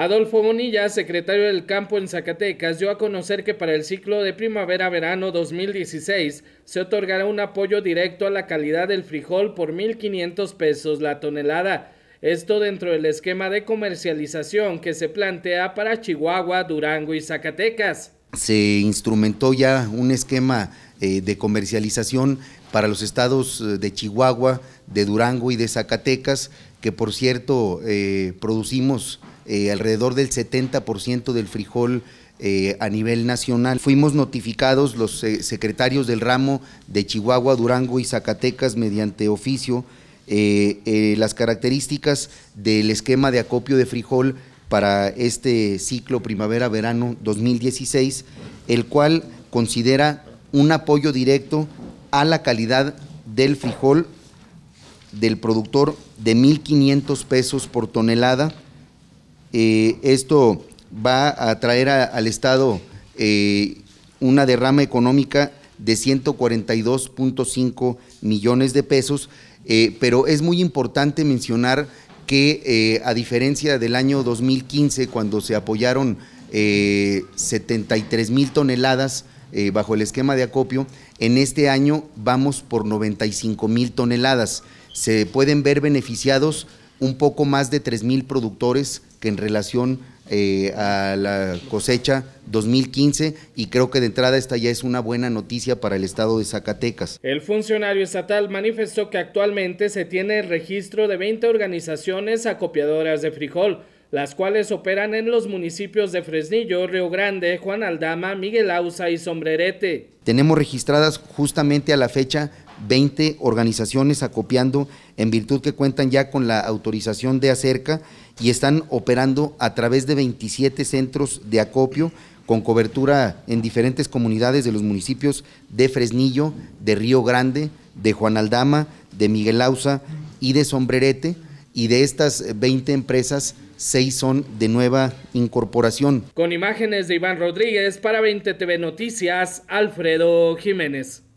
Adolfo Bonilla, secretario del campo en Zacatecas, dio a conocer que para el ciclo de primavera-verano 2016 se otorgará un apoyo directo a la calidad del frijol por 1.500 pesos la tonelada. Esto dentro del esquema de comercialización que se plantea para Chihuahua, Durango y Zacatecas. Se instrumentó ya un esquema eh, de comercialización para los estados eh, de Chihuahua, de Durango y de Zacatecas, que por cierto eh, producimos eh, alrededor del 70% del frijol eh, a nivel nacional. Fuimos notificados los eh, secretarios del ramo de Chihuahua, Durango y Zacatecas mediante oficio las características del esquema de acopio de frijol para este ciclo primavera-verano 2016, el cual considera un apoyo directo a la calidad del frijol del productor de 1.500 pesos por tonelada eh, esto va a traer al Estado eh, una derrama económica de 142.5 millones de pesos, eh, pero es muy importante mencionar que a diferencia del año 2015, cuando se apoyaron 73 mil toneladas bajo el esquema de acopio, en este año vamos por 95 mil toneladas. Se pueden ver beneficiados un poco más de mil productores que en relación eh, a la cosecha 2015 y creo que de entrada esta ya es una buena noticia para el estado de Zacatecas. El funcionario estatal manifestó que actualmente se tiene el registro de 20 organizaciones acopiadoras de frijol, las cuales operan en los municipios de Fresnillo, Río Grande, Juan Aldama, Miguel Ausa y Sombrerete. Tenemos registradas justamente a la fecha 20 organizaciones acopiando en virtud que cuentan ya con la autorización de acerca y están operando a través de 27 centros de acopio con cobertura en diferentes comunidades de los municipios de Fresnillo, de Río Grande, de Juan Aldama, de Miguel Ausa y de Sombrerete. Y de estas 20 empresas, seis son de nueva incorporación. Con imágenes de Iván Rodríguez para 20 TV Noticias, Alfredo Jiménez.